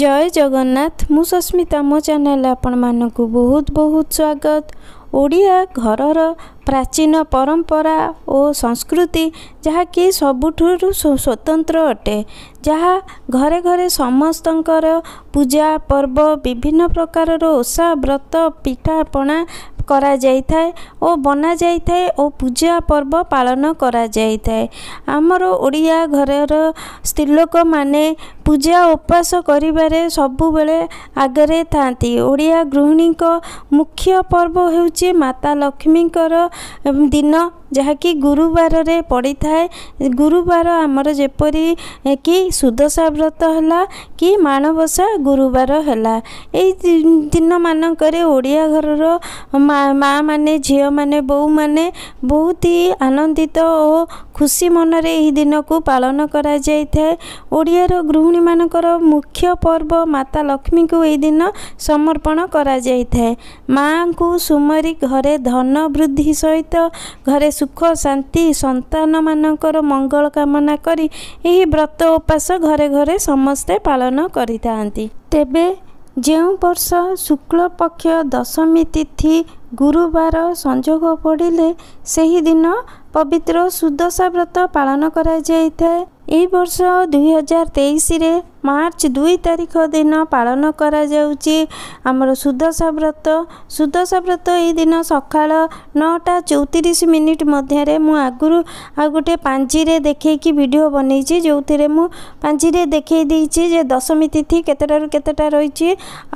जय जगन्नाथ मु सस्मिता मो चेल आपण म बहुत बहुत स्वागत ओडिया घर प्राचीन प्राचीन परम्परा संस्कृति जहाक सबुठ स्वतंत्र अटे जहा घरे घरे समस्त पूजा पर्व विभिन्न प्रकार ओषा व्रत पिठापणा କରାଯାଇଥାଏ ଓ ବନାଯାଇଥାଏ ଓ ପୂଜା ପର୍ବ ପାଳନ କରାଯାଇଥାଏ ଆମର ଓଡ଼ିଆ ଘରର ସ୍ତ୍ରୀଲୋକମାନେ ପୂଜା ଉପାସ କରିବାରେ ସବୁବେଳେ ଆଗରେ ଥାନ୍ତି ଓଡ଼ିଆ ଗୃହିଣୀଙ୍କ ମୁଖ୍ୟ ପର୍ବ ହେଉଛି ମାତା ଲକ୍ଷ୍ମୀଙ୍କର ଦିନ ଯାହାକି ଗୁରୁବାରରେ ପଡ଼ିଥାଏ ଗୁରୁବାର ଆମର ଯେପରି କି ସୁଦଶା ବ୍ରତ ହେଲା କି ମାଣବସା ଗୁରୁବାର ହେଲା ଏଇ ଦିନମାନଙ୍କରେ ଓଡ଼ିଆ ଘରର ମା' ମାନେ ଝିଅମାନେ ବୋଉମାନେ ବହୁତ ହି ଆନନ୍ଦିତ ଓ ଖୁସି ମନରେ ଏହି ଦିନକୁ ପାଳନ କରାଯାଇଥାଏ ଓଡ଼ିଆର ଗୃହିଣୀମାନଙ୍କର ମୁଖ୍ୟ ପର୍ବ ମାତା ଲକ୍ଷ୍ମୀଙ୍କୁ ଏହି ଦିନ ସମର୍ପଣ କରାଯାଇଥାଏ ମାଆଙ୍କୁ ସୁମରି ଘରେ ଧନ ବୃଦ୍ଧି ସହିତ ଘରେ ସୁଖ ଶାନ୍ତି ସନ୍ତାନମାନଙ୍କର ମଙ୍ଗଳ କାମନା କରି ଏହି ବ୍ରତ ଉପାସ ଘରେ ଘରେ ସମସ୍ତେ ପାଳନ କରିଥାନ୍ତି ତେବେ ଯେଉଁ ବର୍ଷ ଶୁକ୍ଳପକ୍ଷ ଦଶମୀ ତିଥି ଗୁରୁବାର ସଂଯୋଗ ପଡ଼ିଲେ ସେହିଦିନ ପବିତ୍ର ସୁଦଶା ବ୍ରତ ପାଳନ କରାଯାଇଥାଏ ଏହି ବର୍ଷ ଦୁଇହଜାର ତେଇଶରେ ମାର୍ଚ୍ଚ ଦୁଇ ତାରିଖ ଦିନ ପାଳନ କରାଯାଉଛି ଆମର ସୁଦଶା ବ୍ରତ ସୁଦଶା ବ୍ରତ ଏହି ଦିନ ସକାଳ ନଅଟା ଚଉତିରିଶ ମିନିଟ୍ ମଧ୍ୟରେ ମୁଁ ଆଗରୁ ଆଉ ଗୋଟିଏ ପାଞ୍ଜିରେ ଦେଖେଇକି ଭିଡ଼ିଓ ବନେଇଛି ଯେଉଁଥିରେ ମୁଁ ପାଞ୍ଜିରେ ଦେଖେଇ ଦେଇଛି ଯେ ଦଶମୀ ତିଥି କେତେଟାରୁ କେତେଟା ରହିଛି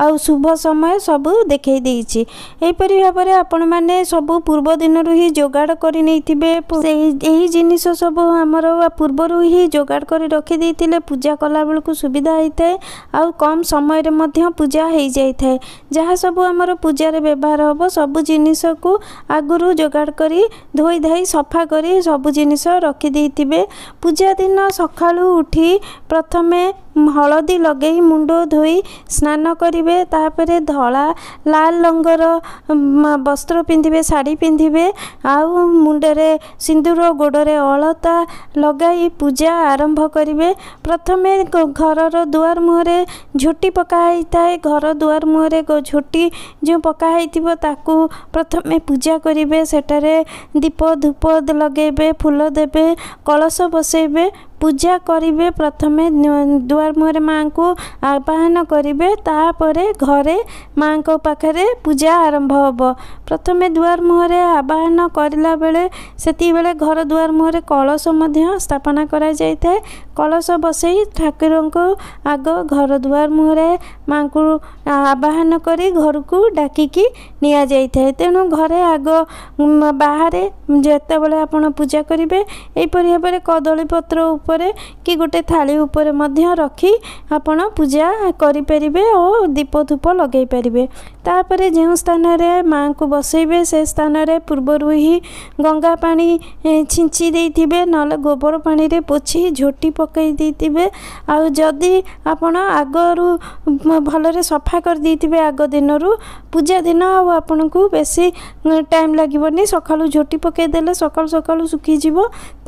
ଆଉ ଶୁଭ ସମୟ ସବୁ ଦେଖେଇ ଦେଇଛି ଏହିପରି ଭାବରେ ଆପଣମାନେ ସବୁ ପୂର୍ବ ଦିନରୁ ହିଁ ଯୋଗାଡ଼ କରି ନେଇଥିବେ ଏହି ଜିନିଷ ସବୁ ଆମର ପୂର୍ବରୁ ହିଁ ଯୋଗାଡ଼ କରି ରଖିଦେଇଥିଲେ ପୂଜା କଲାବେଳକୁ ସୁବିଧା ସୁବିଧା ହୋଇଥାଏ ଆଉ କମ୍ ସମୟରେ ମଧ୍ୟ ପୂଜା ହୋଇଯାଇଥାଏ ଯାହା ସବୁ ଆମର ପୂଜାରେ ବ୍ୟବହାର ହେବ ସବୁ ଜିନିଷକୁ ଆଗରୁ ଯୋଗାଡ଼ କରି ଧୋଇଧାଇ ସଫା କରି ସବୁ ଜିନିଷ ରଖିଦେଇଥିବେ ପୂଜା ଦିନ ସକାଳୁ ଉଠି ପ୍ରଥମେ ହଳଦୀ ଲଗାଇ ମୁଣ୍ଡ ଧୋଇ ସ୍ନାନ କରିବେ ତା'ପରେ ଧଳା ଲାଲ ରଙ୍ଗର ବସ୍ତ୍ର ପିନ୍ଧିବେ ଶାଢ଼ୀ ପିନ୍ଧିବେ ଆଉ ମୁଣ୍ଡରେ ସିନ୍ଦୁର ଗୋଡ଼ରେ ଅଳତା ଲଗାଇ ପୂଜା ଆରମ୍ଭ କରିବେ ପ୍ରଥମେ ଘରର ଦୁଆର ମୁହଁରେ ଝୋଟି ପକା ହେଇଥାଏ ଘର ଦୁଆର ମୁହଁରେ ଝୋଟି ଯେଉଁ ପକା ହେଇଥିବ ତାକୁ ପ୍ରଥମେ ପୂଜା କରିବେ ସେଠାରେ ଦୀପ ଧୂପ ଲଗାଇବେ ଫୁଲ ଦେବେ କଳସ ବସାଇବେ ପୂଜା କରିବେ ପ୍ରଥମେ ଦୁଆର ମୁହଁରେ ମା'ଙ୍କୁ ଆବାହନ କରିବେ ତା'ପରେ ଘରେ ମା'ଙ୍କ ପାଖରେ ପୂଜା ଆରମ୍ଭ ହେବ ପ୍ରଥମେ ଦୁଆର ମୁହଁରେ ଆବାହନ କରିଲା ବେଳେ ସେତିକିବେଳେ ଘର ଦୁଆର ମୁହଁରେ କଳସ ମଧ୍ୟ ସ୍ଥାପନା କରାଯାଇଥାଏ କଳସ ବସେଇ ଠାକୁରଙ୍କୁ ଆଗ ଘର ଦୁଆର ମୁହଁରେ ମାଙ୍କୁ ଆବାହନ କରି ଘରକୁ ଡାକିକି ନିଆଯାଇଥାଏ ତେଣୁ ଘରେ ଆଗ ବାହାରେ ଯେତେବେଳେ ଆପଣ ପୂଜା କରିବେ ଏହିପରି ଭାବରେ କଦଳୀ ପତ୍ର ଉପରେ କି ଗୋଟେ ଥାଳି ଉପରେ ମଧ୍ୟ ରଖି ଆପଣ ପୂଜା କରିପାରିବେ ଓ ଦୀପ ଧୂପ ଲଗାଇ ପାରିବେ ତାପରେ ଯେଉଁ ସ୍ଥାନରେ ମାଆଙ୍କୁ ବସେଇବେ ସେ ସ୍ଥାନରେ ପୂର୍ବରୁ ହିଁ ଗଙ୍ଗା ପାଣି ଛିଞ୍ଚି ଦେଇଥିବେ ନହେଲେ ଗୋବର ପାଣିରେ ପୋଛି ଝୋଟି ପକାଇ ପକାଇ ଦେଇଥିବେ ଆଉ ଯଦି ଆପଣ ଆଗରୁ ଭଲରେ ସଫା କରିଦେଇଥିବେ ଆଗ ଦିନରୁ ପୂଜା ଦିନ ଆଉ ଆପଣଙ୍କୁ ବେଶୀ ଟାଇମ୍ ଲାଗିବନି ସକାଳୁ ଝୋଟି ପକାଇଦେଲେ ସକାଳୁ ସକାଳୁ ଶୁଖିଯିବ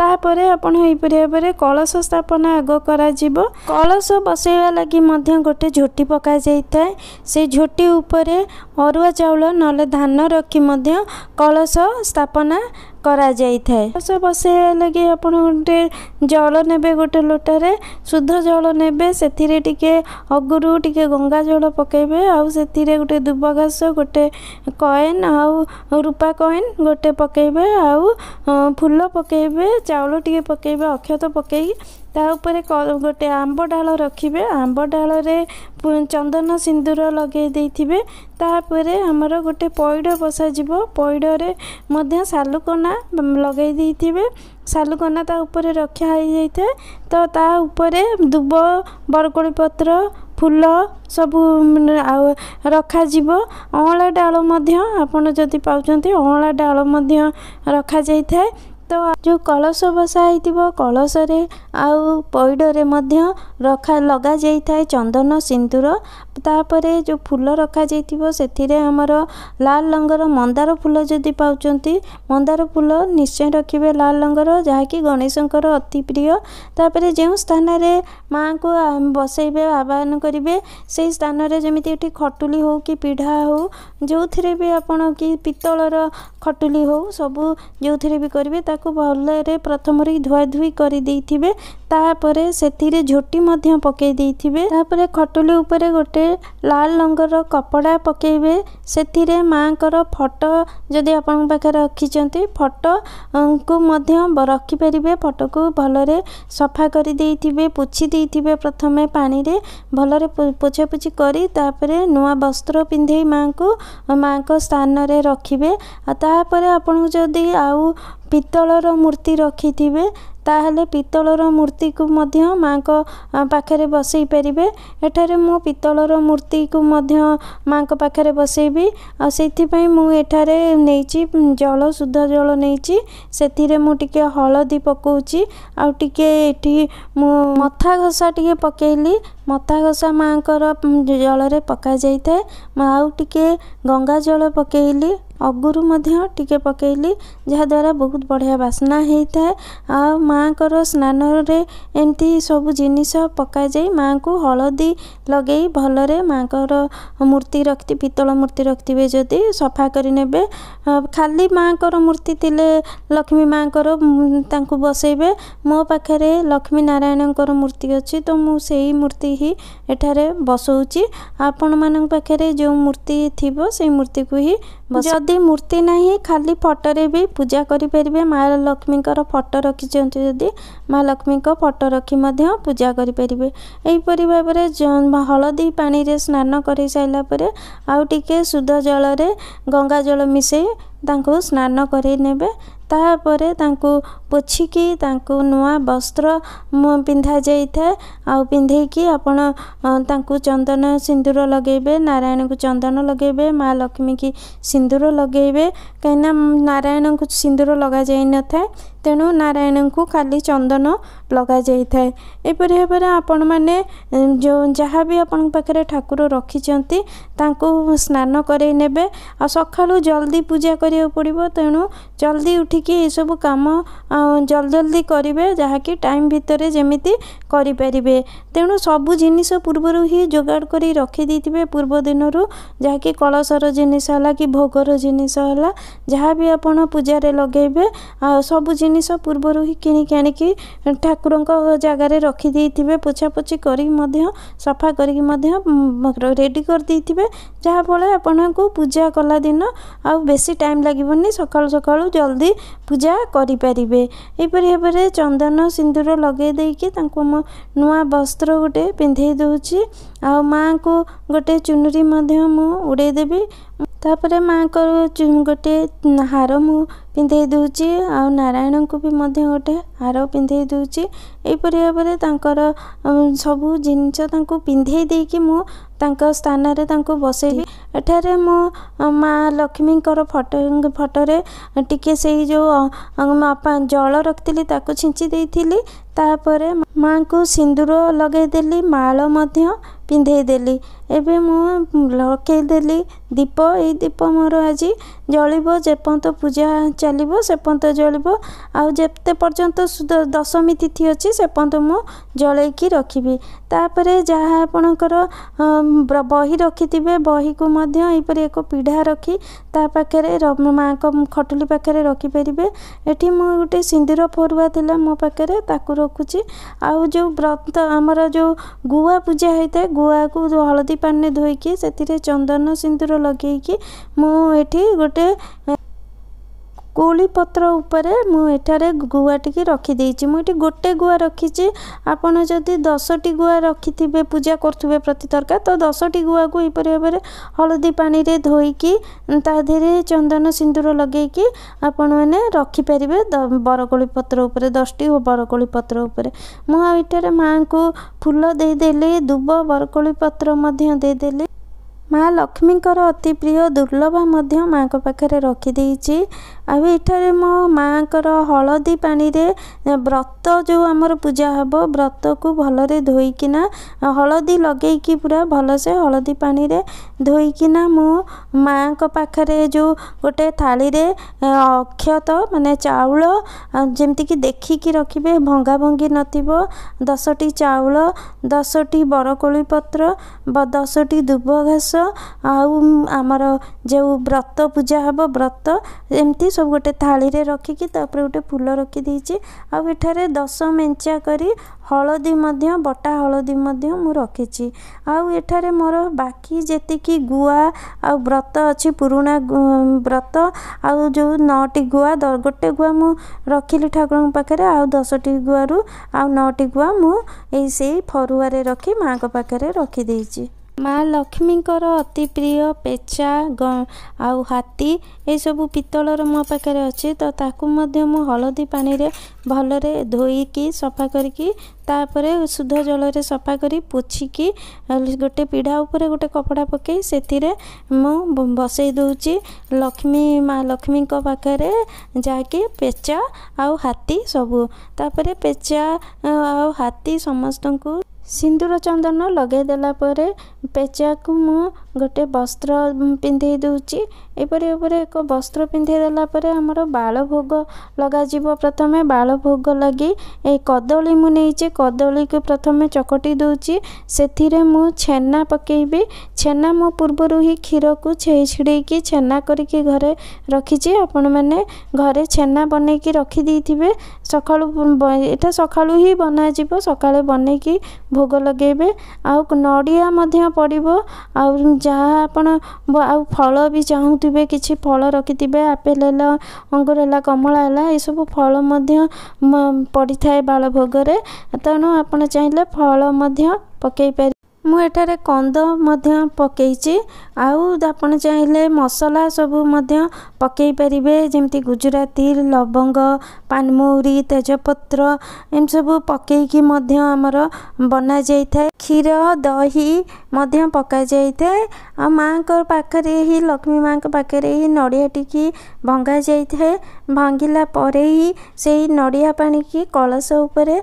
ତାପରେ ଆପଣ ଏହିପରି ଭାବରେ କଳସ ସ୍ଥାପନା ଆଗ କରାଯିବ କଳସ ବସାଇବା ଲାଗି ମଧ୍ୟ ଗୋଟେ ଝୋଟି ପକାଯାଇଥାଏ ସେ ଝୋଟି ଉପରେ ଅରୁଆ ଚାଉଳ ନହେଲେ ଧାନ ରଖି ମଧ୍ୟ କଳସ ସ୍ଥାପନା କରାଯାଇଥାଏ କଳସ ବସେଇବା ଲାଗି ଆପଣ ଗୋଟେ ଜଳ ନେବେ ଗୋଟେ ଲୋଟାରେ ଶୁଦ୍ଧ ଜଳ ନେବେ ସେଥିରେ ଟିକେ ଅଗୁରୁ ଟିକେ ଗଙ୍ଗା ଜଳ ପକାଇବେ ଆଉ ସେଥିରେ ଗୋଟେ ଦୁବ ଘାସ ଗୋଟେ କଏନ୍ ଆଉ ରୂପା କଏନ୍ ଗୋଟେ ପକାଇବେ ଆଉ ଫୁଲ ପକାଇବେ ଚାଉଳ ଟିକେ ପକାଇବେ ଅକ୍ଷତ ପକାଇକି ତା ଉପରେ ଗୋଟେ ଆମ୍ବ ଡାଳ ରଖିବେ ଆମ୍ବ ଡାଳରେ ଚନ୍ଦନ ସିନ୍ଦୁର ଲଗାଇ ଦେଇଥିବେ ତା ତାପରେ ଆମର ଗୋଟେ ପଇଡ଼ ବସାଯିବ ପଇଡ଼ରେ ମଧ୍ୟ ଶାଲୁକନା ଲଗାଇ ଦେଇଥିବେ ଶାଲୁକନା ତା ଉପରେ ରକ୍ଷା ହୋଇଯାଇଥାଏ ତ ତା ଉପରେ ଦୁବ ବରକୋଳି ପତ୍ର ଫୁଲ ସବୁ ଆଉ ରଖାଯିବ ଅଁଳା ଡାଳ ମଧ୍ୟ ଆପଣ ଯଦି ପାଉଛନ୍ତି ଅଁଳା ଡାଳ ମଧ୍ୟ ରଖାଯାଇଥାଏ ଯେଉଁ କଳସ ବସା ହେଇଥିବ କଳସରେ ଆଉ ପଇଡ଼ରେ ମଧ୍ୟ ରଖା ଲଗାଯାଇଥାଏ ଚନ୍ଦନ ସିନ୍ଦୁର ତାପରେ ଯେଉଁ ଫୁଲ ରଖାଯାଇଥିବ ସେଥିରେ ଆମର ଲାଲ ରଙ୍ଗର ମନ୍ଦାର ଫୁଲ ଯଦି ପାଉଛନ୍ତି ମନ୍ଦାର ଫୁଲ ନିଶ୍ଚୟ ରଖିବେ ଲାଲ ରଙ୍ଗର ଯାହାକି ଗଣେଶଙ୍କର ଅତି ପ୍ରିୟ ତାପରେ ଯେଉଁ ସ୍ଥାନରେ ମାଆଙ୍କୁ ବସେଇବେ ଆବାହନ କରିବେ ସେହି ସ୍ଥାନରେ ଯେମିତି ଏଠି ଖଟୁଲି ହେଉ କି ପିଢ଼ା ହେଉ ଯେଉଁଥିରେ ବି ଆପଣ କି ପିତ୍ତଳର ଖଟୁଲି ହେଉ ସବୁ ଯେଉଁଥିରେ ବି କରିବେ ତାକୁ ଅଣ୍ଡାକୁ ଭଲରେ ପ୍ରଥମରେ ଧୁଆ ଧୁଆଧୁଇ କରିଦେଇଥିବେ ତାପରେ ସେଥିରେ ଝୋଟି ମଧ୍ୟ ପକାଇ ଦେଇଥିବେ ତାପରେ ଖଟୁଲି ଉପରେ ଗୋଟେ ଲାଲ ରଙ୍ଗର କପଡ଼ା ପକାଇବେ ସେଥିରେ ମାଆଙ୍କର ଫଟୋ ଯଦି ଆପଣଙ୍କ ପାଖରେ ରଖିଛନ୍ତି ଫଟୋଙ୍କୁ ମଧ୍ୟ ରଖିପାରିବେ ଫଟୋକୁ ଭଲରେ ସଫା କରିଦେଇଥିବେ ପୋଛି ଦେଇଥିବେ ପ୍ରଥମେ ପାଣିରେ ଭଲରେ ପୋଛାପୋଛି କରି ତାପରେ ନୂଆ ବସ୍ତ୍ର ପିନ୍ଧେଇ ମାଆଙ୍କୁ ମାଆଙ୍କ ସ୍ଥାନରେ ରଖିବେ ଆଉ ତାପରେ ଆପଣଙ୍କୁ ଯଦି ଆଉ ପିତ୍ତଳର ମୂର୍ତ୍ତି ରଖିଥିବେ ତାହେଲେ ପିତ୍ତଳର ମୂର୍ତ୍ତିକୁ ମଧ୍ୟ ମାଆଙ୍କ ପାଖରେ ବସେଇ ପାରିବେ ଏଠାରେ ମୁଁ ପିତ୍ତଳର ମୂର୍ତ୍ତିକୁ ମଧ୍ୟ ମାଆଙ୍କ ପାଖରେ ବସେଇବି ଆଉ ସେଇଥିପାଇଁ ମୁଁ ଏଠାରେ ନେଇଛି ଜଳ ଶୁଦ୍ଧ ଜଳ ନେଇଛି ସେଥିରେ ମୁଁ ଟିକେ ହଳଦୀ ପକାଉଛି ଆଉ ଟିକେ ଏଠି ମୁଁ ମଥା ଘଷା ଟିକେ ପକାଇଲି ମତା ଘଷା ମାଆଙ୍କର ଜଳରେ ପକାଯାଇଥାଏ ଆଉ ଟିକେ ଗଙ୍ଗା ଜଳ ପକାଇଲି ଅଗୁରୁ ମଧ୍ୟ ଟିକେ ପକାଇଲି ଯାହାଦ୍ୱାରା ବହୁତ ବଢ଼ିଆ ବାସ୍ନା ହୋଇଥାଏ ଆଉ ମାଆଙ୍କର ସ୍ନାନରେ ଏମିତି ସବୁ ଜିନିଷ ପକାଯାଇ ମାଆଙ୍କୁ ହଳଦୀ ଲଗାଇ ଭଲରେ ମାଆଙ୍କର ମୂର୍ତ୍ତି ରଖି ପିତ୍ତଳ ମୂର୍ତ୍ତି ରଖିଥିବେ ଯଦି ସଫା କରିନେବେ ଖାଲି ମାଆଙ୍କର ମୂର୍ତ୍ତି ଥିଲେ ଲକ୍ଷ୍ମୀ ମାଆଙ୍କର ତାଙ୍କୁ ବସାଇବେ ମୋ ପାଖରେ ଲକ୍ଷ୍ମୀ ନାରାୟଣଙ୍କର ମୂର୍ତ୍ତି ଅଛି ତ ମୁଁ ସେଇ ମୂର୍ତ୍ତି ହିଁ ଏଠାରେ ବସଉଛି ଆପଣମାନଙ୍କ ପାଖରେ ଯେଉଁ ମୂର୍ତ୍ତି ଥିବ ସେଇ ମୂର୍ତ୍ତିକୁ ହିଁ ଯଦି ମୂର୍ତ୍ତି ନାହିଁ ଖାଲି ଫଟୋରେ ବି ପୂଜା କରିପାରିବେ ମା ଲକ୍ଷ୍ମୀଙ୍କର ଫଟୋ ରଖିଛନ୍ତି ଯଦି ମା ଲକ୍ଷ୍ମୀଙ୍କ ଫଟୋ ରଖି ମଧ୍ୟ ପୂଜା କରିପାରିବେ ଏହିପରି ଭାବରେ ହଳଦୀ ପାଣିରେ ସ୍ନାନ ସାରିଲା ପରେ ଆଉ ଟିକେ ଶୁଦ୍ଧ ଜଳରେ ଗଙ୍ଗା ଜଳ ମିଶାଇ ତାଙ୍କୁ ସ୍ନାନ କରାଇ ନେବେ ତାପରେ ତାଙ୍କୁ ପୋଛିକି ତାଙ୍କୁ ନୂଆ ବସ୍ତ୍ର ପିନ୍ଧାଯାଇଥାଏ ଆଉ ପିନ୍ଧେଇକି ଆପଣ ତାଙ୍କୁ ଚନ୍ଦନ ସିନ୍ଦୁର ଲଗେଇବେ ନାରାୟଣଙ୍କୁ ଚନ୍ଦନ ଲଗେଇବେ ମା ଲକ୍ଷ୍ମୀକି ସିନ୍ଦୁର ଲଗେଇବେ କାହିଁକିନା ନାରାୟଣଙ୍କୁ ସିନ୍ଦୁର ଲଗାଯାଇନଥାଏ ତେଣୁ ନାରାୟଣଙ୍କୁ ଖାଲି ଚନ୍ଦନ ଲଗାଯାଇଥାଏ ଏପରି ଭାବରେ ଆପଣମାନେ ଯେଉଁ ଯାହା ବି ଆପଣଙ୍କ ପାଖରେ ଠାକୁର ରଖିଛନ୍ତି ତାଙ୍କୁ ସ୍ନାନ କରେଇ ନେବେ ଆଉ ସକାଳୁ ଜଲ୍ଦି ପୂଜା କରିବାକୁ ପଡ଼ିବ ତେଣୁ ଜଲ୍ଦି ଉଠିକି ଏସବୁ କାମ জলদি କରିବେ ଯାହାକି ଟାଇମ୍ ଭିତରେ ଯେମିତି କରିପାରିବେ ତେଣୁ ସବୁ ଜିନିଷ ପୂର୍ବରୁ ହିଁ ଯୋଗାଡ଼ କରି ରଖିଦେଇଥିବେ ପୂର୍ବ ଦିନରୁ ଯାହାକି କଳସର ଜିନିଷ ହେଲା କି ଭୋଗର ଜିନିଷ ହେଲା ଯାହା ବି ଆପଣ ପୂଜାରେ ଲଗାଇବେ ସବୁ ଜିନିଷ ପୂର୍ବରୁ ହିଁ କିଣିକି ଆଣିକି ଠାକୁରଙ୍କ ଜାଗାରେ ରଖିଦେଇଥିବେ ପୋଛାପୋଛି କରିକି ମଧ୍ୟ ସଫା କରିକି ମଧ୍ୟ ରେଡ଼ି କରିଦେଇଥିବେ ଯାହାଫଳରେ ଆପଣଙ୍କୁ ପୂଜା କଲା ଦିନ ଆଉ ବେଶୀ ଟାଇମ୍ ଲାଗିବନି ସକାଳୁ ସକାଳୁ ଜଲ୍ଦି ପୂଜା କରିପାରିବେ ଏହିପରି ଭାବରେ ଚନ୍ଦନ ସିନ୍ଦୁର ଲଗାଇ ଦେଇକି ତାଙ୍କୁ ମୁଁ ନୂଆ ବସ୍ତ୍ର ଗୋଟେ ପିନ୍ଧାଇ ଦେଉଛି ଆଉ ମାଆଙ୍କୁ ଗୋଟେ ଚୁନରୀ ମଧ୍ୟ ମୁଁ ଉଡ଼ାଇ ଦେବି ତାପରେ ମାଆଙ୍କର ଗୋଟେ ହାର ମୁଁ ପିନ୍ଧାଇ ଦେଉଛି ଆଉ ନାରାୟଣଙ୍କୁ ବି ମଧ୍ୟ ଗୋଟେ ହାର ପିନ୍ଧାଇ ଦେଉଛି ଏହିପରି ଭାବରେ ତାଙ୍କର ସବୁ ଜିନିଷ ତାଙ୍କୁ ପିନ୍ଧାଇ ଦେଇକି ମୁଁ ତାଙ୍କ ସ୍ଥାନରେ ତାଙ୍କୁ ବସେଇବି ଏଠାରେ ମୋ ମା ଲକ୍ଷ୍ମୀଙ୍କର ଫଟୋ ଫଟୋରେ ଟିକେ ସେଇ ଯେଉଁ ଜଳ ରଖିଥିଲି ତାକୁ ଛିଞ୍ଚି ଦେଇଥିଲି ତାପରେ ମାଙ୍କୁ ସିନ୍ଦୁର ଲଗେଇଦେଲି ମାଳ ମଧ୍ୟ ପିନ୍ଧେଇ ଦେଲି ଏବେ ମୁଁ ଲଗାଇ ଦେଲି ଦୀପ ଏଇ ଦୀପ ମୋର ଆଜି ଜଳିବ ଯେପର୍ଯ୍ୟନ୍ତ ପୂଜା ଚାଲିବ ସେ ପର୍ଯ୍ୟନ୍ତ ଜଳିବ ଆଉ ଯେତେ ପର୍ଯ୍ୟନ୍ତ ଦଶମୀ ତିଥି ଅଛି ସେ ପର୍ଯ୍ୟନ୍ତ ମୁଁ ଜଳେଇକି ରଖିବି ତାପରେ ଯାହା ଆପଣଙ୍କର ବହି ରଖିଥିବେ ବହିକୁ ମଧ୍ୟ ଏହିପରି ଏକ ପିଢ଼ା ରଖି ତା ପାଖରେ ମାଆଙ୍କ ଖଟୁଲି ପାଖରେ ରଖିପାରିବେ ଏଠି ମୁଁ ଗୋଟେ ସିନ୍ଦୁର ଫରୁଆ ଥିଲା ମୋ ପାଖରେ ତାକୁ ରଖୁଛି ଆଉ ଯେଉଁ ବ୍ରତ ଆମର ଯେଉଁ ଗୁଆ ପୂଜା ହେଇଥାଏ ଗୁଆକୁ ହଳଦୀ ପାଣିରେ ଧୋଇକି ସେଥିରେ ଚନ୍ଦନ ସିନ୍ଦୁର ଲଗାଇକି ମୁଁ ଏଠି ଗୋଟେ କୋଳି ପତ୍ର ଉପରେ ମୁଁ ଏଠାରେ ଗୁଆଟିକି ରଖିଦେଇଛି ମୁଁ ଏଠି ଗୋଟେ ଗୁଆ ରଖିଛି ଆପଣ ଯଦି ଦଶଟି ଗୁଆ ରଖିଥିବେ ପୂଜା କରୁଥିବେ ପ୍ରତି ତରକା ତ ଦଶଟି ଗୁଆକୁ ଏହିପରି ଭାବରେ ହଳଦୀ ପାଣିରେ ଧୋଇକି ତା ଦେହରେ ଚନ୍ଦନ ସିନ୍ଦୁର ଲଗାଇକି ଆପଣମାନେ ରଖିପାରିବେ ବରକୋଳି ପତ୍ର ଉପରେ ଦଶଟି ଓ ବରକୋଳି ପତ୍ର ଉପରେ ମୁଁ ଆଉ ଏଠାରେ ମାଆଙ୍କୁ ଫୁଲ ଦେଇଦେଲି ଦୁବ ବରକୋଳି ପତ୍ର ମଧ୍ୟ ଦେଇଦେଲି ମା ଲକ୍ଷ୍ମୀଙ୍କର ଅତି ପ୍ରିୟ ଦୁର୍ଲଭ ମଧ୍ୟ ମାଆଙ୍କ ପାଖରେ ରଖିଦେଇଛି ଆଉ ଏଠାରେ ମୋ ମାଆଙ୍କର ହଳଦୀ ପାଣିରେ ବ୍ରତ ଯେଉଁ ଆମର ପୂଜା ହେବ ବ୍ରତକୁ ଭଲରେ ଧୋଇକିନା ହଳଦୀ ଲଗାଇକି ପୁରା ଭଲସେ ହଳଦୀ ପାଣିରେ ଧୋଇକିନା ମୁଁ ମାଆଙ୍କ ପାଖରେ ଯେଉଁ ଗୋଟେ ଥାଳିରେ ଅକ୍ଷତ ମାନେ ଚାଉଳ ଯେମିତିକି ଦେଖିକି ରଖିବେ ଭଙ୍ଗା ଭଙ୍ଗି ନଥିବ ଦଶଟି ଚାଉଳ ଦଶଟି ବରକୋଳି ପତ୍ର ଦଶଟି ଦୁବ ଘାସ ଆଉ ଆମର ଯେଉଁ ବ୍ରତ ପୂଜା ହେବ ବ୍ରତ ଏମିତି ସବୁ ଗୋଟେ ଥାଳିରେ ରଖିକି ତାପରେ ଗୋଟେ ଫୁଲ ରଖିଦେଇଛି ଆଉ ଏଠାରେ ଦଶ ମେଞ୍ଚା କରି ହଳଦୀ ମଧ୍ୟ ବଟା ହଳଦୀ ମଧ୍ୟ ମୁଁ ରଖିଛି ଆଉ ଏଠାରେ ମୋର ବାକି ଯେତିକି ଗୁଆ ଆଉ ବ୍ରତ ଅଛି ପୁରୁଣା ବ୍ରତ ଆଉ ଯେଉଁ ନଅଟି ଗୁଆ ଗୋଟେ ଗୁଆ ମୁଁ ରଖିଲି ଠାକୁରଙ୍କ ପାଖରେ ଆଉ ଦଶଟି ଗୁଆରୁ ଆଉ ନଅଟି ଗୁଆ ମୁଁ ଏଇ ସେଇ ଫରୁଆରେ ରଖି ମାଆଙ୍କ ପାଖରେ ରଖିଦେଇଛି ମା ଲକ୍ଷ୍ମୀଙ୍କର ଅତି ପ୍ରିୟ ପେଚା ଆଉ ହାତୀ ଏସବୁ ପିତ୍ତଳର ମୋ ପାଖରେ ଅଛି ତ ତାକୁ ମଧ୍ୟ ମୁଁ ହଳଦୀ ପାଣିରେ ଭଲରେ ଧୋଇକି ସଫା କରିକି ତାପରେ ଶୁଦ୍ଧ ଜଳରେ ସଫା କରି ପୋଛିକି ଗୋଟେ ପିଢ଼ା ଉପରେ ଗୋଟେ କପଡ଼ା ପକାଇ ସେଥିରେ ମୁଁ ବସେଇ ଦେଉଛି ଲକ୍ଷ୍ମୀ ମା ଲକ୍ଷ୍ମୀଙ୍କ ପାଖରେ ଯାହାକି ପେଚା ଆଉ ହାତୀ ସବୁ ତାପରେ ପେଚା ଆଉ ହାତୀ ସମସ୍ତଙ୍କୁ ସିନ୍ଦୁର ଚନ୍ଦନ ଲଗାଇ ଦେଲା ପରେ ପେଚାକୁ ମୁଁ ଗୋଟେ ବସ୍ତ୍ର ପିନ୍ଧାଇ ଦେଉଛି ଏପରି ଉପରେ ଏକ ବସ୍ତ୍ର ପିନ୍ଧାଇ ଦେଲା ପରେ ଆମର ବାଳ ଭୋଗ ଲଗାଯିବ ପ୍ରଥମେ ବାଳ ଭୋଗ ଲାଗି ଏ କଦଳୀ ମୁଁ ନେଇଛି କଦଳୀକୁ ପ୍ରଥମେ ଚକଟି ଦେଉଛି ସେଥିରେ ମୁଁ ଛେନା ପକାଇବି ଛେନା ମୁଁ ପୂର୍ବରୁ ହିଁ କ୍ଷୀରକୁ ଛେଇ ଛିଡ଼େଇକି ଛେନା କରିକି ଘରେ ରଖିଛି ଆପଣମାନେ ଘରେ ଛେନା ବନେଇକି ରଖିଦେଇଥିବେ ସକାଳୁ ଏଇଟା ସକାଳୁ ହିଁ ବନାଯିବ ସକାଳେ ବନେଇକି ଭୋଗ ଲଗାଇବେ ଆଉ ନଡ଼ିଆ ମଧ୍ୟ ପଡ଼ିବ ଆଉ ଯାହା ଆପଣ ଆଉ ଫଳ ବି ଚାହୁଁଥିବେ କିଛି ଫଳ ରଖିଥିବେ ଆପେଲ୍ ହେଲା ଅଙ୍ଗୁର ହେଲା କମଳା ହେଲା ଏସବୁ ଫଳ ମଧ୍ୟ ପଡ଼ିଥାଏ ବାଳ ଭୋଗରେ ତେଣୁ ଆପଣ ଚାହିଁଲେ ଫଳ ମଧ୍ୟ ପକାଇ ପାରିବେ ମୁଁ ଏଠାରେ କନ୍ଦ ମଧ୍ୟ ପକାଇଛି ଆଉ ଆପଣ ଚାହିଁଲେ ମସଲା ସବୁ ମଧ୍ୟ ପକାଇ ପାରିବେ ଯେମିତି ଗୁଜୁରାତି ଲବଙ୍ଗ ପାନମହୁରି ତେଜପତ୍ର ଏମିତି ସବୁ ପକାଇକି ମଧ୍ୟ ଆମର ବନାଯାଇଥାଏ କ୍ଷୀର ଦହି ମଧ୍ୟ ପକାଯାଇଥାଏ ଆଉ ମାଆଙ୍କ ପାଖରେ ହିଁ ଲକ୍ଷ୍ମୀ ମାଆଙ୍କ ପାଖରେ ହିଁ ନଡ଼ିଆଟିକି ଭଙ୍ଗାଯାଇଥାଏ ଭାଙ୍ଗିଲା ପରେ ହିଁ ସେହି ନଡ଼ିଆ ପାଣିକି କଳସ ଉପରେ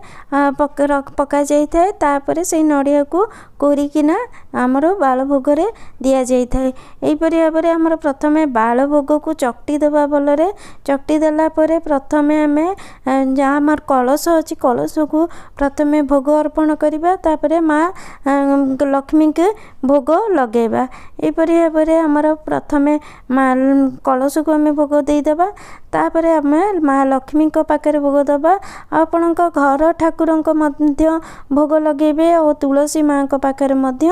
ପକାଯାଇଥାଏ ତା'ପରେ ସେହି ନଡ଼ିଆକୁ କୋରିକିନା ଆମର ବାଳ ଭୋଗରେ ଦିଆଯାଇଥାଏ ଏହିପରି ଭାବରେ ଆମର ପ୍ରଥମେ ବାଳ ଭୋଗକୁ ଚକଟି ଦେବା ଭଲରେ ଚକଟି ଦେଲା ପରେ ପ୍ରଥମେ ଆମେ ଯାହା ଆମର କଳସ ଅଛି କଳସକୁ ପ୍ରଥମେ ଭୋଗ ଅର୍ପଣ କରିବା ତା'ପରେ ମା ଲକ୍ଷ୍ମୀଙ୍କୁ ଭୋଗ ଲଗାଇବା ଏହିପରି ଭାବରେ ଆମର ପ୍ରଥମେ ମା କଳସକୁ ଆମେ ଭୋଗ ଦେଇଦେବା ତା'ପରେ ଆମେ ମା ଲକ୍ଷ୍ମୀଙ୍କ ପାଖରେ ଭୋଗ ଦେବା ଆପଣଙ୍କ ଘର ଠାକୁରଙ୍କ ମଧ୍ୟ ଭୋଗ ଲଗାଇବେ ଓ ତୁଳସୀ ମାଆଙ୍କ ପାଖରେ ମଧ୍ୟ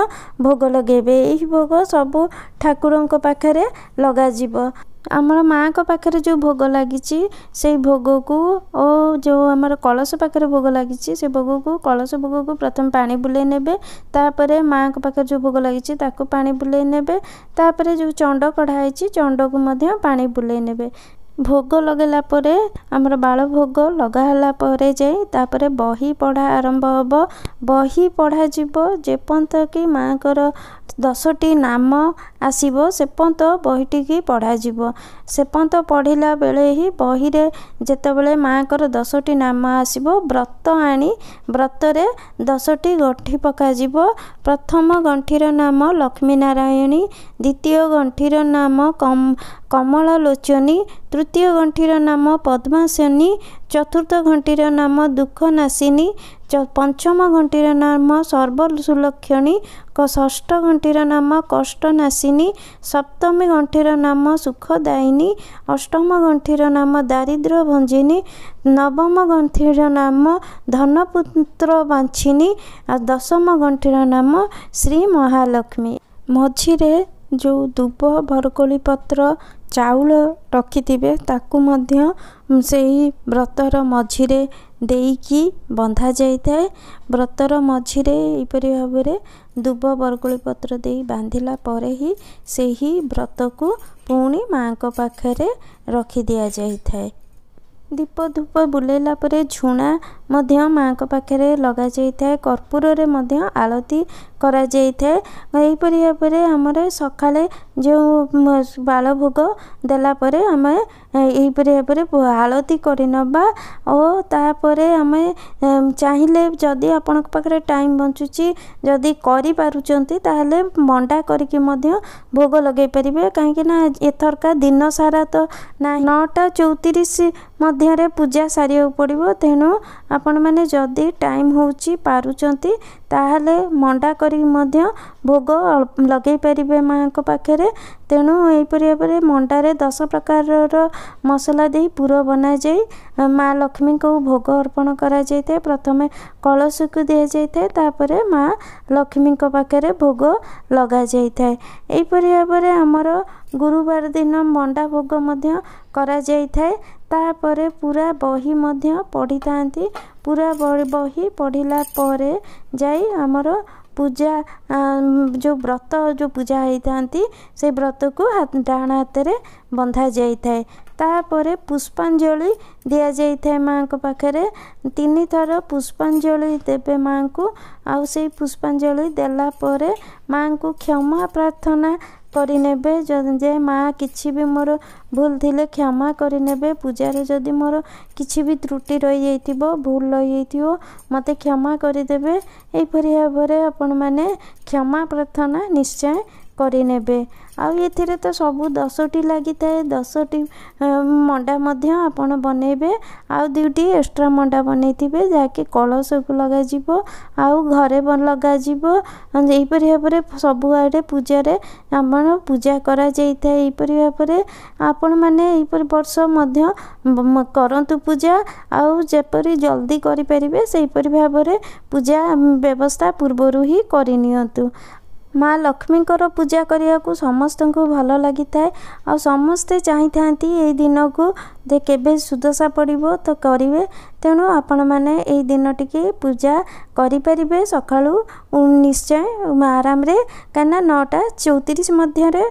ଭୋଗ ଲଗାଇବେ ଏହି ଭୋଗ ସବୁ ଠାକୁରଙ୍କ ପାଖରେ ଲଗାଯିବ ଆମର ମାଆଙ୍କ ପାଖରେ ଯେଉଁ ଭୋଗ ଲାଗିଛି ସେଇ ଭୋଗକୁ ଓ ଯେଉଁ ଆମର କଳସ ପାଖରେ ଭୋଗ ଲାଗିଛି ସେ ଭୋଗକୁ କଳସ ଭୋଗକୁ ପ୍ରଥମେ ପାଣି ବୁଲେଇ ନେବେ ତାପରେ ମାଆଙ୍କ ପାଖରେ ଯେଉଁ ଭୋଗ ଲାଗିଛି ତାକୁ ପାଣି ବୁଲେଇ ନେବେ ତାପରେ ଯେଉଁ ଚଣ୍ଡ କଢ଼ା ହେଇଛି ଚଣ୍ଡକୁ ମଧ୍ୟ ପାଣି ବୁଲେଇ ନେବେ ଭୋଗ ଲଗେଇଲା ପରେ ଆମର ବାଳ ଭୋଗ ଲଗା ହେଲା ପରେ ଯାଇ ତାପରେ ବହି ପଢ଼ା ଆରମ୍ଭ ହେବ ବହି ପଢ଼ାଯିବ ଯେପର୍ଯ୍ୟନ୍ତ କି ମାଆଙ୍କର ଦଶଟି ନାମ ଆସିବ ସେପନ୍ତ ବହିଟିକି ପଢ଼ାଯିବ ସେପନ୍ତ ପଢ଼ିଲା ବେଳେ ହିଁ ବହିରେ ଯେତେବେଳେ ମାଆଙ୍କର ଦଶଟି ନାମ ଆସିବ ବ୍ରତ ଆଣି ବ୍ରତରେ ଦଶଟି ଗଣ୍ଠି ପକାଯିବ ପ୍ରଥମ ଗଣ୍ଠିର ନାମ ଲକ୍ଷ୍ମୀନାରାୟଣୀ ଦ୍ୱିତୀୟ ଗଣ୍ଠିର ନାମ କମ କମଳା ଲୋଚନୀ ତୃତୀୟ ଗଣ୍ଠିର ନାମ ପଦ୍ମାସନୀ ଚତୁର୍ଥ ଘଣ୍ଠିର ନାମ ଦୁଃଖନାଶିନୀ ପଞ୍ଚମ ଘଣ୍ଟିର ନାମ ସର୍ବ ସୁଲକ୍ଷଣୀ ଷଷ୍ଠ ଘଣ୍ଟିର ନାମ କଷ୍ଟନାଶିନୀ ସପ୍ତମୀ ଘଣ୍ଠିର ନାମ ସୁଖଦାୟିନୀ ଅଷ୍ଟମ ଘଣ୍ଠିର ନାମ ଦାରିଦ୍ର୍ୟ ଭଞ୍ଜିନୀ ନବମ ଗଣ୍ଠିର ନାମ ଧନପୁତ୍ର ବାଞ୍ଛିନୀ ଆଉ ଦଶମ ଗଣ୍ଠିର ନାମ ଶ୍ରୀ ମହାଲକ୍ଷ୍ମୀ ମଝିରେ ଯେଉଁ ଦୁବ ଭରକୋଳି ପତ୍ର ଚାଉଳ ରଖିଥିବେ ତାକୁ ମଧ୍ୟ ସେହି ବ୍ରତର ମଝିରେ ଦେଇକି ବନ୍ଧା ଯାଇଥାଏ ବ୍ରତର ମଝିରେ ଏହିପରି ଭାବରେ ଦୁବ ବରକୋଳି ପତ୍ର ଦେଇ ବାନ୍ଧିଲା ପରେ ହିଁ ସେହି ବ୍ରତକୁ ପୁଣି ମାଆଙ୍କ ପାଖରେ ରଖି ଦିଆଯାଇଥାଏ ଦୀପ ଧୂପ ବୁଲେଇଲା ପରେ ଝୁଣା ମଧ୍ୟ ମାଆଙ୍କ ପାଖରେ ଲଗାଯାଇଥାଏ କର୍ପୂରରେ ମଧ୍ୟ ଆଳତି କରାଯାଇଥାଏ ଏହିପରି ଭାବରେ ଆମର ସକାଳେ ଯେଉଁ ବାଳଭୋଗ ଦେଲା ପରେ ଆମେ ଏହିପରି ଭାବରେ ଆଳତି କରିନେବା ଓ ତାପରେ ଆମେ ଚାହିଁଲେ ଯଦି ଆପଣଙ୍କ ପାଖରେ ଟାଇମ୍ ବଞ୍ଚୁଛି ଯଦି କରିପାରୁଛନ୍ତି ତାହେଲେ ମଣ୍ଡା କରିକି ମଧ୍ୟ ଭୋଗ ଲଗାଇ ପାରିବେ କାହିଁକିନା ଏଥରକା ଦିନ ସାରା ତ ନଅଟା ଚଉତିରିଶ ମଧ୍ୟରେ ପୂଜା ସାରିବାକୁ ପଡ଼ିବ ତେଣୁ ଆପଣମାନେ ଯଦି ଟାଇମ୍ ହେଉଛି ପାରୁଛନ୍ତି ତାହେଲେ ମଣ୍ଡା କରିକି ମଧ୍ୟ ଭୋଗ ଲଗେଇ ପାରିବେ ମାଆଙ୍କ ପାଖରେ ତେଣୁ ଏହିପରି ଭାବରେ ମଣ୍ଡାରେ ଦଶ ପ୍ରକାରର ମସଲା ଦେଇ ପୁର ବନାଯାଇ ମା ଲକ୍ଷ୍ମୀଙ୍କୁ ଭୋଗ ଅର୍ପଣ କରାଯାଇଥାଏ ପ୍ରଥମେ କଳସକୁ ଦିଆଯାଇଥାଏ ତାପରେ ମା ଲକ୍ଷ୍ମୀଙ୍କ ପାଖରେ ଭୋଗ ଲଗାଯାଇଥାଏ ଏହିପରି ଭାବରେ ଆମର ଗୁରୁବାର ଦିନ ମଣ୍ଡା ଭୋଗ ମଧ୍ୟ କରାଯାଇଥାଏ ତାପରେ ପୁରା ବହି ମଧ୍ୟ ପଢ଼ିଥାନ୍ତି ପୁରା ବହି ପଢ଼ିଲା ପରେ ଯାଇ ଆମର ପୂଜା ଯେଉଁ ବ୍ରତ ଯେଉଁ ପୂଜା ହୋଇଥାନ୍ତି ସେ ବ୍ରତକୁ ଡାହାଣ ହାତରେ ବନ୍ଧାଯାଇଥାଏ ତାପରେ ପୁଷ୍ପାଞ୍ଜଳି ଦିଆଯାଇଥାଏ ମାଆଙ୍କ ପାଖରେ ତିନିଥର ପୁଷ୍ପାଞ୍ଜଳି ଦେବେ ମାଆଙ୍କୁ ଆଉ ସେଇ ପୁଷ୍ପାଞ୍ଜଳି ଦେଲା ପରେ ମାଆଙ୍କୁ କ୍ଷମା ପ୍ରାର୍ଥନା କରିନେବେ ଯେ ମାଆ କିଛି ବି ମୋର ଭୁଲ ଥିଲେ କ୍ଷମା କରିନେବେ ପୂଜାରେ ଯଦି ମୋର କିଛି ବି ତ୍ରୁଟି ରହିଯାଇଥିବ ଭୁଲ ରହିଯାଇଥିବ ମୋତେ କ୍ଷମା କରିଦେବେ ଏହିପରି ଭାବରେ ଆପଣମାନେ କ୍ଷମା ପ୍ରାର୍ଥନା ନିଶ୍ଚୟ କରିନେବେ ଆଉ ଏଥିରେ ତ ସବୁ ଦଶଟି ଲାଗିଥାଏ ଦଶଟି ମଣ୍ଡା ମଧ୍ୟ ଆପଣ ବନେଇବେ ଆଉ ଦୁଇଟି ଏକ୍ସଟ୍ରା ମଣ୍ଡା ବନେଇଥିବେ ଯାହାକି କଳସକୁ ଲଗାଯିବ ଆଉ ଘରେ ଲଗାଯିବ ଏହିପରି ଭାବରେ ସବୁଆଡ଼େ ପୂଜାରେ ଆମର ପୂଜା କରାଯାଇଥାଏ ଏହିପରି ଭାବରେ ଆପଣମାନେ ଏହିପରି ବର୍ଷ ମଧ୍ୟ କରନ୍ତୁ ପୂଜା ଆଉ ଯେପରି ଜଲ୍ଦି କରିପାରିବେ ସେହିପରି ଭାବରେ ପୂଜା ବ୍ୟବସ୍ଥା ପୂର୍ବରୁ ହିଁ କରିନିଅନ୍ତୁ ମା ଲକ୍ଷ୍ମୀଙ୍କର ପୂଜା କରିବାକୁ ସମସ୍ତଙ୍କୁ ଭଲ ଲାଗିଥାଏ ଆଉ ସମସ୍ତେ ଚାହିଁଥାନ୍ତି ଏହି ଦିନକୁ ଯେ କେବେ ସୁଦଶା ପଡ଼ିବ ତ କରିବେ ତେଣୁ ଆପଣମାନେ ଏହି ଦିନଟିକୁ ପୂଜା କରିପାରିବେ ସକାଳୁ ନିଶ୍ଚୟ ଆରାମରେ କାହିଁକିନା ନଅଟା ଚଉତିରିଶ ମଧ୍ୟରେ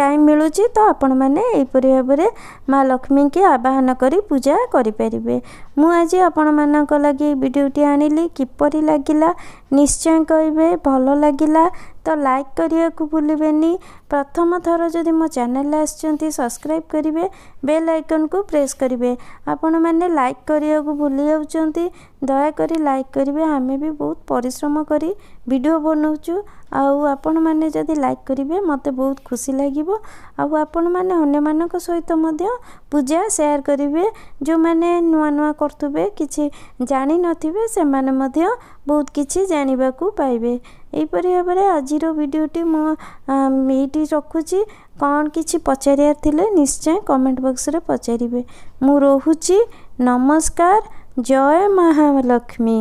ଟାଇମ୍ ମିଳୁଛି ତ ଆପଣମାନେ ଏହିପରି ଭାବରେ ମା ଲକ୍ଷ୍ମୀଙ୍କୁ ଆବାହନ କରି ପୂଜା କରିପାରିବେ ମୁଁ ଆଜି ଆପଣମାନଙ୍କ ଲାଗି ଏହି ଭିଡ଼ିଓଟି ଆଣିଲି କିପରି ଲାଗିଲା ନିଶ୍ଚୟ କହିବେ ଭଲ ଲାଗିଲା ତ ଲାଇକ୍ କରିବାକୁ ଭୁଲିବେନି ପ୍ରଥମ ଥର ଯଦି ମୋ ଚ୍ୟାନେଲ୍ ଆସିଛନ୍ତି ସବସ୍କ୍ରାଇବ୍ କରିବେ ବେଲ୍ ଆଇକନ୍କୁ ପ୍ରେସ୍ କରିବେ ଆପଣମାନେ ଲାଇକ୍ କରିବାକୁ ଭୁଲି ଯାଉଛନ୍ତି ଦୟାକରି ଲାଇକ୍ କରିବେ ଆମେ ବି ବହୁତ ପରିଶ୍ରମ କରି ଭିଡ଼ିଓ ବନାଉଛୁ ଆଉ ଆପଣମାନେ ଯଦି ଲାଇକ୍ କରିବେ ମୋତେ ବହୁତ ଖୁସି ଲାଗିବ ଆଉ ଆପଣମାନେ ଅନ୍ୟମାନଙ୍କ ସହିତ ମଧ୍ୟ ପୂଜା ସେୟାର କରିବେ ଯେଉଁମାନେ ନୂଆ ନୂଆ କରୁଥିବେ କିଛି ଜାଣିନଥିବେ ସେମାନେ ମଧ୍ୟ ବହୁତ କିଛି ଜାଣିବାକୁ ପାଇବେ ଏହିପରି ଭାବରେ ଆଜିର ଭିଡ଼ିଓଟି ମୁଁ ଏଇଠି ରଖୁଛି କ'ଣ କିଛି ପଚାରିବାର ଥିଲେ ନିଶ୍ଚୟ କମେଣ୍ଟ ବକ୍ସରେ ପଚାରିବେ ମୁଁ ରହୁଛି ନମସ୍କାର जय महालक्ष्मी